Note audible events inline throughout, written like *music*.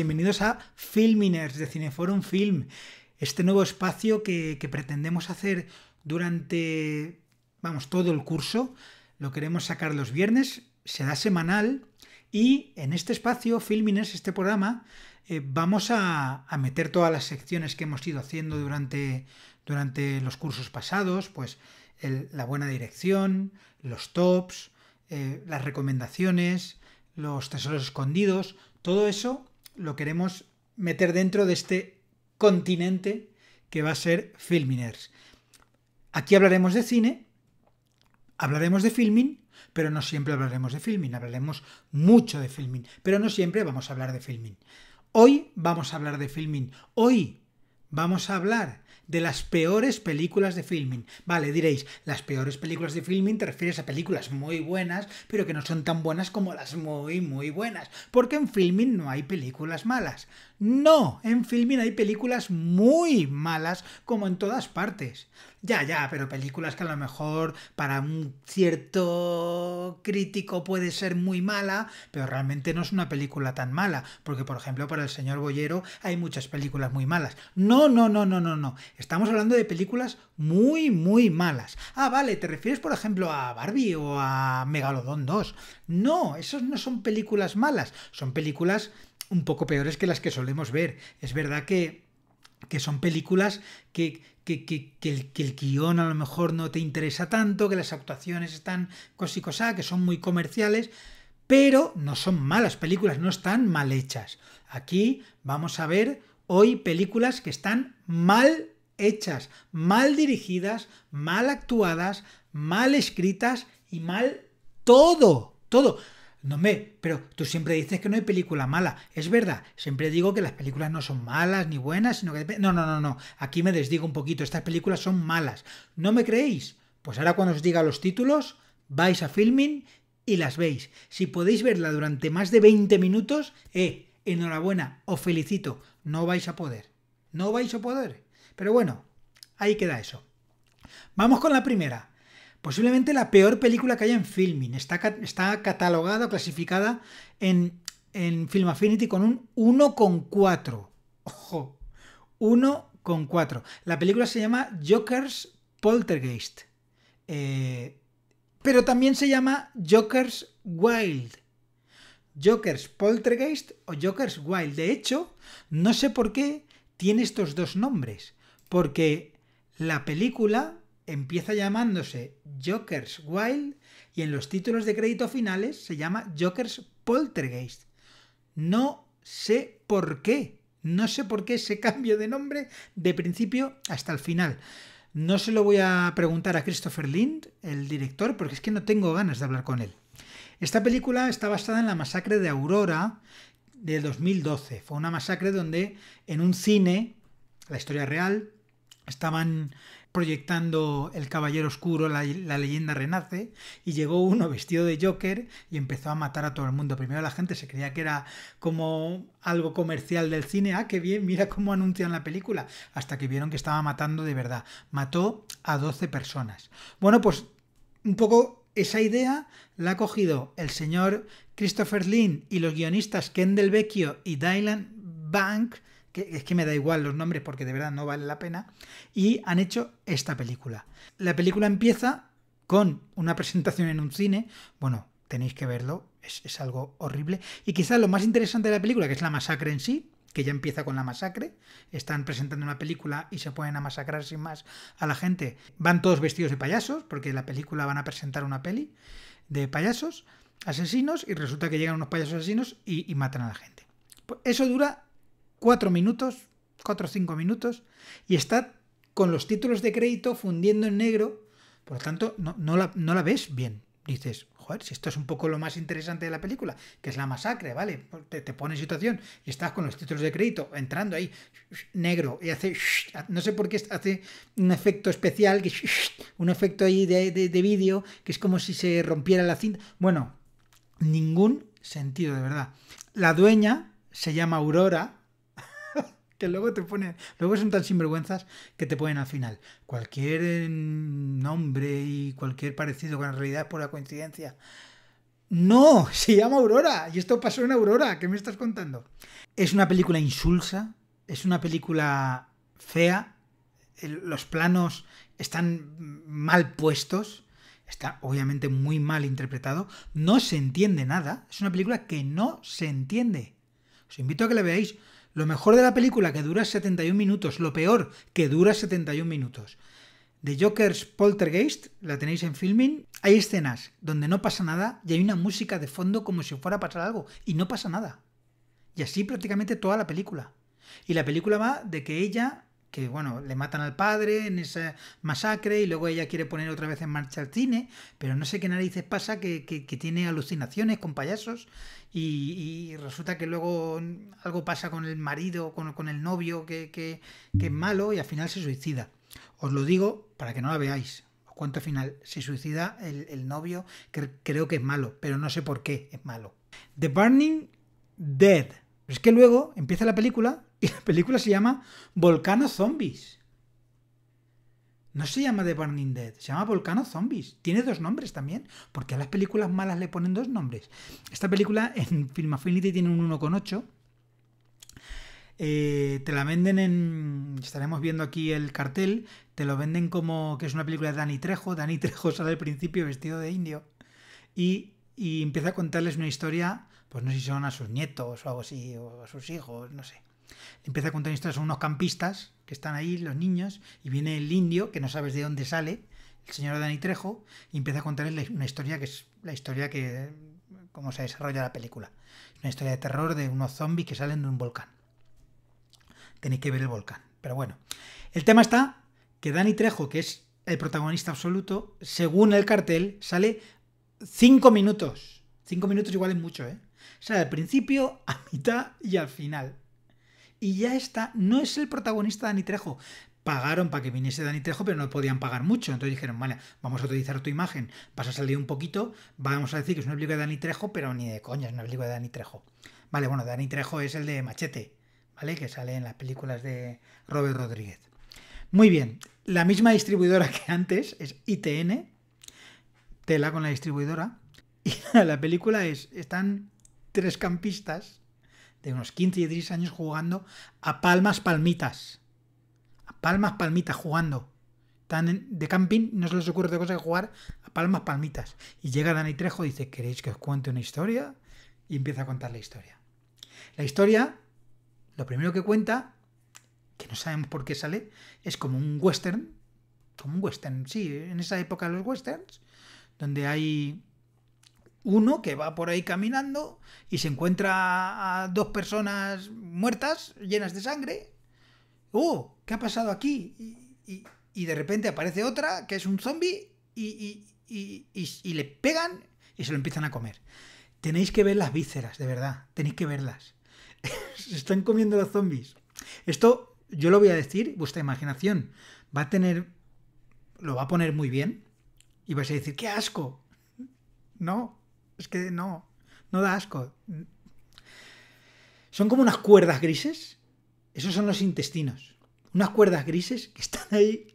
bienvenidos a Filminers de Cineforum Film, este nuevo espacio que, pretendemos hacer durante, vamos, todo el curso. Lo queremos sacar los viernes, será semanal y en este espacio, Filminers, este programa, eh, vamos a, meter todas las secciones que hemos ido haciendo durante, durante los cursos pasados, pues la buena dirección, los tops, eh, las recomendaciones, los tesoros escondidos, todo eso lo queremos meter dentro de este continente que va a ser Filminers. Aquí hablaremos de cine, hablaremos de filming, pero no siempre hablaremos de filming, hablaremos mucho de filming, pero no siempre vamos a hablar de filming. Hoy vamos a hablar de filming. Hoy vamos a hablar de las peores películas de filming. Vale, diréis, las peores películas de filming te refieres a películas muy buenas, pero que no son tan buenas como las muy, muy buenas, porque en filming no hay películas malas. No, en filming hay películas muy malas como en todas partes. Ya, ya, pero películas que a lo mejor para un cierto crítico puede ser muy mala, pero realmente no es una película tan mala, porque por ejemplo para el señor Boyero hay muchas películas muy malas. No, no, no, no, no, no. Estamos hablando de películas muy, muy malas. Ah, vale, ¿te refieres por ejemplo a Barbie o a Megalodon 2? No, esas no son películas malas, son películas un poco peores que las que solemos ver. Es verdad que que son películas que, que, que, que, el, que guión a lo mejor no te interesa tanto, que las actuaciones están cosi cosa, que son muy comerciales, pero no son malas películas, no están mal hechas. Aquí vamos a ver hoy películas que están mal hechas, mal dirigidas, mal actuadas, mal escritas y mal todo, todo. No, me, pero tú siempre dices que no hay película mala. Es verdad, siempre digo que las películas no son malas ni buenas, sino que... No, no, no, no. Aquí me desdigo un poquito. Estas películas son malas. ¿No me creéis? Pues ahora cuando os diga los títulos, vais a Filming y las veis. Si podéis verla durante más de 20 minutos, eh, enhorabuena, os felicito. No vais a poder. No vais a poder. Pero bueno, ahí queda eso. Vamos con la primera. Posiblemente la peor película que haya en filming. Está, está catalogada, clasificada en, en Film Affinity con un 1,4. Ojo, 1,4. La película se llama Joker's Poltergeist. Eh, pero también se llama Joker's Wild. Joker's Poltergeist o Joker's Wild. De hecho, no sé por qué tiene estos dos nombres. Porque la película empieza llamándose Joker's Wild y en los títulos de crédito finales se llama Joker's Poltergeist. No sé por qué. No sé por qué ese *laughs* cambio de nombre de principio hasta el final. No se lo voy a preguntar a Christopher Lind, el director, porque es que no tengo ganas de hablar con él. Esta película está basada en la masacre de Aurora de 2012. Fue una masacre donde en un cine, la historia real, estaban proyectando El Caballero Oscuro, la, leyenda renace, y llegó uno vestido de Joker y empezó a matar a todo el mundo. Primero la gente se creía que era como algo comercial del cine, ah, qué bien, mira cómo anuncian la película, hasta que vieron que estaba matando de verdad. Mató a 12 personas. Bueno, pues un poco esa idea la ha cogido el señor Christopher Lynn y los guionistas Kendall Vecchio y Dylan Bank que es que me da igual los nombres porque de verdad no vale la pena, y han hecho esta película. La película empieza con una presentación en un cine, bueno, tenéis que verlo, es, algo horrible, y quizás lo más interesante de la película, que es la masacre en sí, que ya empieza con la masacre, están presentando una película y se ponen a masacrar sin más a la gente, van todos vestidos de payasos, porque en la película van a presentar una peli de payasos, asesinos, y resulta que llegan unos payasos asesinos y, y matan a la gente. Pues eso dura cuatro minutos, cuatro o cinco minutos, y está con los títulos de crédito fundiendo en negro, por lo tanto no, la, ves bien. Dices, joder, si esto es un poco lo más interesante de la película, que es la masacre, ¿vale? Te, te pone en situación y estás con los títulos de crédito entrando ahí, negro, y hace, no sé por qué hace un efecto especial, un efecto ahí de vídeo, que es como si se rompiera la cinta. Bueno, ningún sentido, de verdad. La dueña se llama Aurora, que luego te ponen, luego son tan sinvergüenzas que te ponen al final cualquier em, nombre y cualquier parecido con la realidad por la coincidencia. No, *laughs* se llama Aurora y esto pasó en Aurora, ¿qué me estás contando? Es una película insulsa, es una película fea, los planos están mal puestos, está obviamente muy mal interpretado, no se entiende nada, es una película que no se entiende. Os invito a que la veáis. Lo mejor de la película, que dura 71 minutos. Lo peor, que dura 71 minutos. De Joker's Poltergeist, la tenéis en filming. Hay escenas donde no pasa nada y hay una música de fondo como si fuera a pasar algo. Y no pasa nada. Y así prácticamente toda la película. Y la película va de que ella que bueno, le matan al padre en esa masacre y luego ella quiere poner otra vez en marcha el cine, pero no sé qué narices pasa, que, tiene alucinaciones con payasos y, resulta que luego algo pasa con el marido, con, con el novio que, es malo y al final se suicida. Os lo digo para que no la veáis, Os cuento al final. Se suicida el, novio, que creo que es malo, pero no sé por qué es malo. The Burning Dead. es que luego empieza la película y la película se llama Volcano Zombies. No se llama The Burning Dead, se llama Volcano Zombies. Tiene dos nombres también, porque a las películas malas le ponen dos nombres. Esta película en Film tiene un 1,8. Eh, te la venden en. Estaremos viendo aquí el cartel. Te lo venden como que es una película de Dani Trejo. Dani Trejo *laughs* sale al principio vestido de indio. Y, y empieza a contarles una historia. Pues no sé si son a sus nietos o algo así, o a sus hijos, no sé empieza a contar historias, son unos campistas que están ahí, los niños, y viene el indio, que no sabes de dónde sale, el señor Dani Trejo, y empieza a contarles una historia que es la historia que. cómo se desarrolla la película. Es una historia de terror de unos zombies que salen de un volcán. Tenéis que ver el volcán. Pero bueno. El tema está que Dani Trejo, que es el protagonista absoluto, según el cartel, sale 5 minutos. 5 minutos igual es mucho, ¿eh? O al principio, a mitad y al final y ya está, no es el protagonista Dani Trejo. Pagaron para que viniese Dani Trejo, pero no podían pagar mucho. Entonces dijeron, vale, vamos a utilizar tu imagen, vas a salir un poquito, vamos a decir que es una película de Dani Trejo, pero ni de coña es una película de Dani Trejo. Vale, bueno, Dani Trejo es el de Machete, ¿vale? Que sale en las películas de Robert Rodríguez. Muy bien, la misma distribuidora que antes es ITN, tela con la distribuidora. Y *laughs* la película es, están tres campistas de unos 15 y 16 años jugando a palmas palmitas. A palmas palmitas jugando. Están de camping, no se les ocurre otra cosa que jugar a palmas palmitas. Y llega Dani Trejo y dice, ¿queréis que os cuente una historia? Y empieza a contar la historia. La historia, lo primero que cuenta, que no sabemos por qué sale, es como un western. Como un western, sí, en esa época los westerns, donde hay uno que va por ahí caminando y se encuentra a dos personas muertas, llenas de sangre. ¡Oh! ¿Qué ha pasado aquí? Y, de repente aparece otra que es un zombie y, y, le pegan y se lo empiezan a comer. Tenéis que ver las vísceras, de verdad. Tenéis que verlas. *laughs* se están comiendo los zombies. Esto yo lo voy a decir, vuestra imaginación va a tener... lo va a poner muy bien y vais a decir, ¡qué asco! No, es que no, no da asco. Son como unas cuerdas grises. Esos son los intestinos. Unas cuerdas grises que están ahí.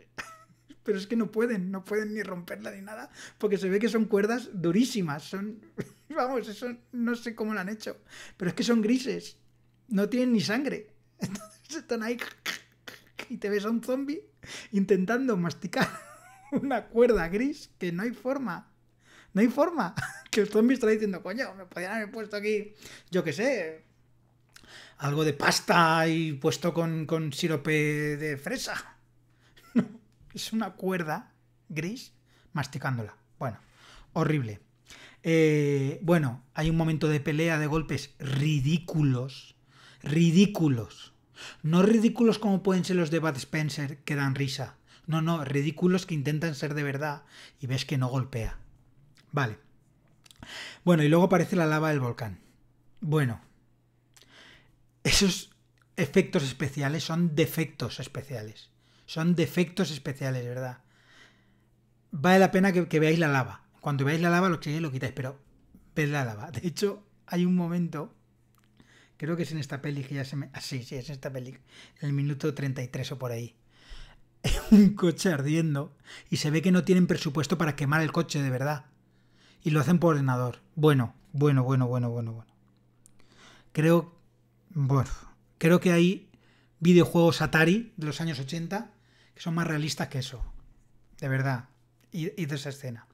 *laughs* Pero es que no pueden, no pueden ni romperla ni nada, porque se ve que son cuerdas durísimas. Son, *laughs* vamos, eso no sé cómo lo han hecho. Pero es que son grises. No tienen ni sangre. *laughs* Entonces están ahí y te ves a un zombie intentando masticar una cuerda gris que no hay forma. No hay forma. *laughs* Que el zombie está diciendo, coño, me podrían haber puesto aquí, yo qué sé, algo de pasta y puesto con, con sirope de fresa. *laughs* es una cuerda gris masticándola. Bueno, horrible. Eh, bueno, hay un momento de pelea, de golpes ridículos. Ridículos. No ridículos como pueden ser los de Bud Spencer que dan risa. No, no, ridículos que intentan ser de verdad y ves que no golpea. Vale. Bueno, y luego aparece la lava del volcán. Bueno, esos efectos especiales son defectos especiales. Son defectos especiales, ¿verdad? Vale la pena que, veáis la lava. Cuando veáis la lava, lo que lo quitáis, pero ved la lava. De hecho, hay un momento, creo que es en esta peli que ya se me. Ah, sí, sí, es en esta peli. En el minuto 33 o por ahí. *laughs* un coche ardiendo y se ve que no tienen presupuesto para quemar el coche de verdad y lo hacen por ordenador. Bueno, bueno, bueno, bueno, bueno, bueno. Creo, creo que hay videojuegos Atari de los años 80 que son más realistas que eso. De verdad. Y, y de esa escena.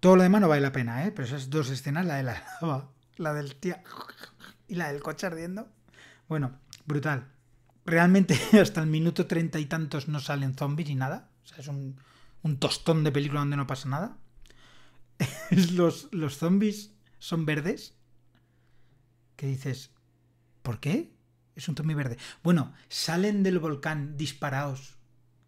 Todo lo demás no vale la pena, ¿eh? Pero esas dos escenas, la de la la del tía *laughs* y la del coche ardiendo. Bueno, brutal. Realmente *laughs* hasta el minuto treinta y tantos no salen zombies ni nada. O sea, es un, un tostón de película donde no pasa nada. *laughs* los, los zombies son verdes. ¿Qué dices? ¿Por qué? Es un zombie verde. Bueno, salen del volcán disparados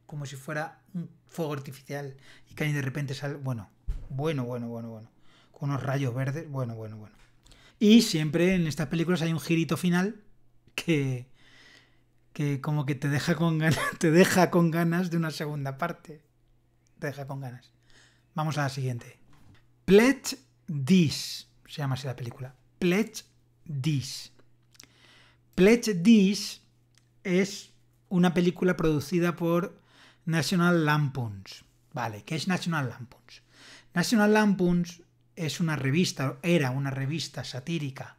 como si fuera un fuego artificial y caen de repente salen. Bueno, bueno, bueno, bueno, bueno. Con unos rayos verdes. Bueno, bueno, bueno. Y siempre en estas películas hay un girito final que, que como que te deja con ganas, *laughs* te deja con ganas de una segunda parte. Te deja con ganas. Vamos a la siguiente. Pledge This, se llama así la película. Pledge This. Pledge This es una película producida por National Lampoons. Vale, ¿qué es National Lampoons? National Lampoons es una revista, era una revista satírica.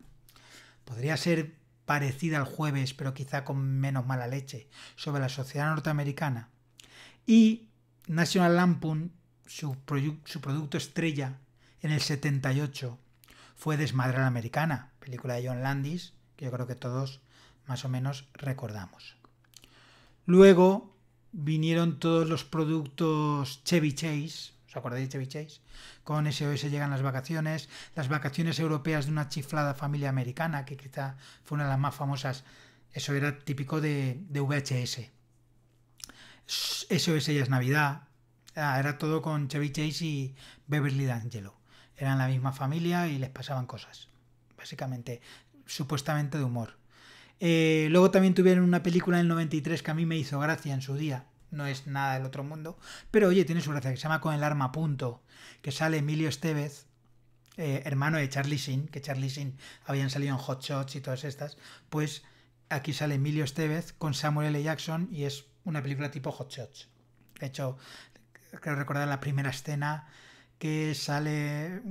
Podría ser parecida al jueves, pero quizá con menos mala leche, sobre la sociedad norteamericana. Y National Lampoon, su, su producto estrella, en el 78 fue Desmadre la Americana, película de John Landis, que yo creo que todos más o menos recordamos. Luego vinieron todos los productos Chevy Chase, ¿os acordáis de Chevy Chase? Con SOS llegan las vacaciones, las vacaciones europeas de una chiflada familia americana, que quizá fue una de las más famosas, eso era típico de, de VHS. SOS ya es Navidad, ah, era todo con Chevy Chase y Beverly D'Angelo eran la misma familia y les pasaban cosas, básicamente, supuestamente de humor. Eh, luego también tuvieron una película en el 93 que a mí me hizo gracia en su día, no es nada del otro mundo, pero oye, tiene su gracia, que se llama Con el arma punto, que sale Emilio Estevez, eh, hermano de Charlie Sin, que Charlie Sin habían salido en Hot Shots y todas estas, pues aquí sale Emilio Estevez con Samuel L. Jackson y es una película tipo Hot Shots. De hecho, creo recordar la primera escena que sale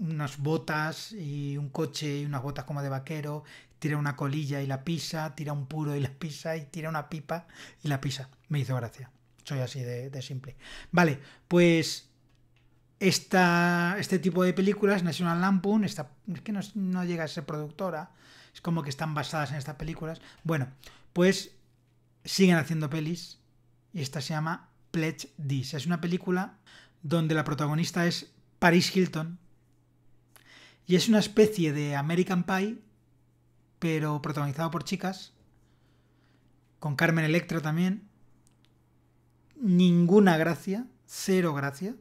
unas botas y un coche y unas botas como de vaquero, tira una colilla y la pisa, tira un puro y la pisa y tira una pipa y la pisa. Me hizo gracia. Soy así de, simple. Vale, pues esta, este tipo de películas, National Lampoon, esta, es que no, no llega a ser productora, es como que están basadas en estas películas. Bueno, pues siguen haciendo pelis y esta se llama Pledge This. Es una película donde la protagonista es Paris Hilton. Y es una especie de American Pie, pero protagonizado por chicas, con Carmen Electra también. Ninguna gracia, cero gracia.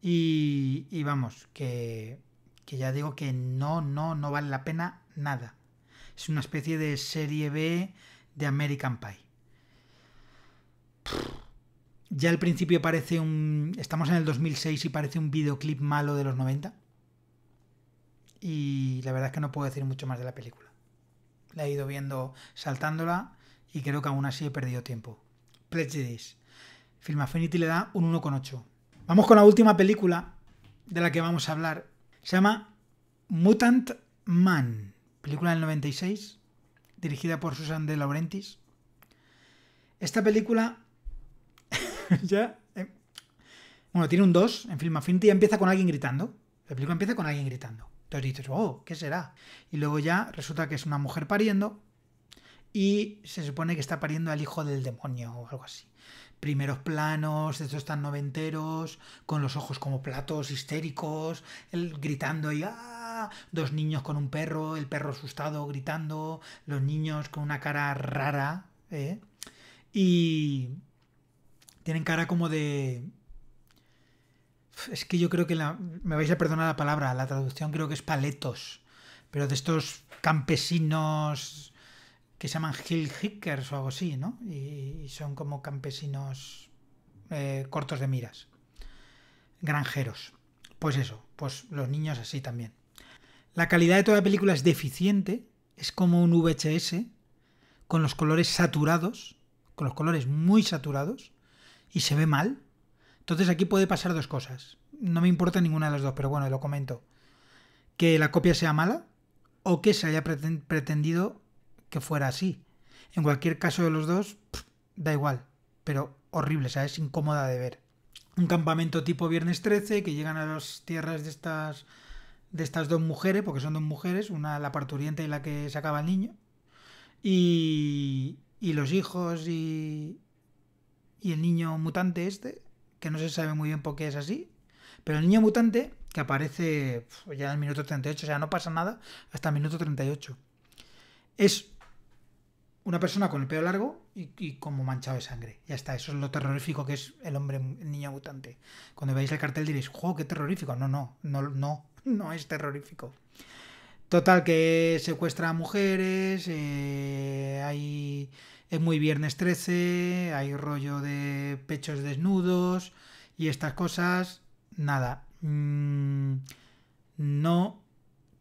Y, vamos, que, que ya digo que no, no, no vale la pena nada. Es una especie de serie B de American Pie ya al principio parece un... Estamos en el 2006 y parece un videoclip malo de los 90. Y la verdad es que no puedo decir mucho más de la película. La he ido viendo saltándola y creo que aún así he perdido tiempo. Prejudice. Film Affinity le da un 1,8. Vamos con la última película de la que vamos a hablar. Se llama Mutant Man, película del 96, dirigida por Susan de Laurentis Esta película *laughs* ya. Eh. bueno, tiene un 2 en Film Affinity y empieza con alguien gritando. El película empieza con alguien gritando. Entonces dices, oh, ¿qué será? Y luego ya resulta que es una mujer pariendo y se supone que está pariendo al hijo del demonio o algo así. Primeros planos, estos tan noventeros, con los ojos como platos histéricos, él gritando y ¡ah! Dos niños con un perro, el perro asustado gritando, los niños con una cara rara, ¿eh? Y, tienen cara como de. Es que yo creo que me vais a perdonar la palabra, la traducción creo que es paletos, pero de estos campesinos que se llaman hill hickers o algo así, ¿no? Y, son como campesinos eh, cortos de miras, granjeros. Pues eso, pues los niños así también. La calidad de toda la película es deficiente, es como un VHS, con los colores saturados, con los colores muy saturados, y se ve mal. Entonces aquí puede pasar dos cosas. No me importa ninguna de las dos, pero bueno, lo comento. Que la copia sea mala o que se haya pretendido que fuera así. En cualquier caso de los dos, da igual, pero horrible, ¿sabes? Es incómoda de ver. Un campamento tipo Viernes 13 que llegan a las tierras de estas de estas dos mujeres, porque son dos mujeres, una la parturienta y la que sacaba el niño. Y, y los hijos y, y el niño mutante este, que no se sabe muy bien por qué es así, pero el niño mutante que aparece ya en el minuto 38, o sea, no pasa nada hasta el minuto 38. Es una persona con el pelo largo y, como manchado de sangre. Ya está, eso es lo terrorífico que es el hombre, niño mutante. Cuando veáis el cartel diréis, ¡jo, qué terrorífico! No, no, no, no, *laughs* no es terrorífico. Total, que secuestra a mujeres, eh, hay es muy viernes 13, hay rollo de pechos desnudos y estas cosas, nada. Mm, no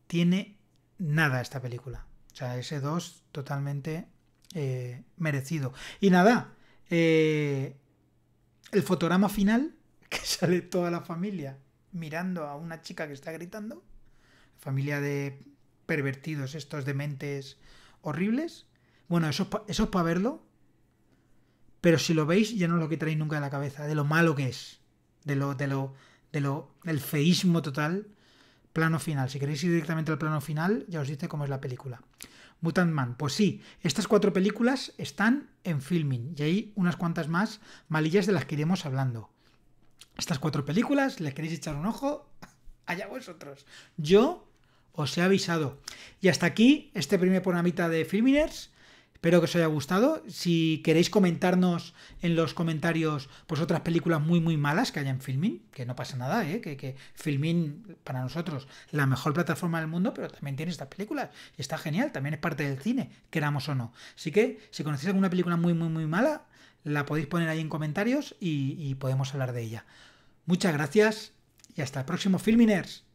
tiene nada esta película. O sea, ese 2 totalmente eh, merecido. Y nada, eh, el fotograma final, *laughs* que sale toda la familia mirando a una chica que está gritando, familia de pervertidos, estos dementes horribles, bueno, eso es para verlo. Pero si lo veis, ya no lo quitaréis nunca de la cabeza, de lo malo que es. De lo, de lo, de lo, del feísmo total. Plano final. Si queréis ir directamente al plano final, ya os dice cómo es la película. Mutant Man. Pues sí, estas cuatro películas están en filming. Y hay unas cuantas más malillas de las que iremos hablando. Estas cuatro películas, les queréis echar un ojo? *laughs* Allá vosotros. Yo os he avisado. Y hasta aquí este primer mitad de Filminers. Espero que os haya gustado. Si queréis comentarnos en los comentarios pues otras películas muy muy malas que haya en Filmin, que no pasa nada, ¿eh? que, que Filmin para nosotros la mejor plataforma del mundo, pero también tiene estas películas y está genial, también es parte del cine, queramos o no. Así que si conocéis alguna película muy muy muy mala, la podéis poner ahí en comentarios y, y podemos hablar de ella. Muchas gracias y hasta el próximo Filminers.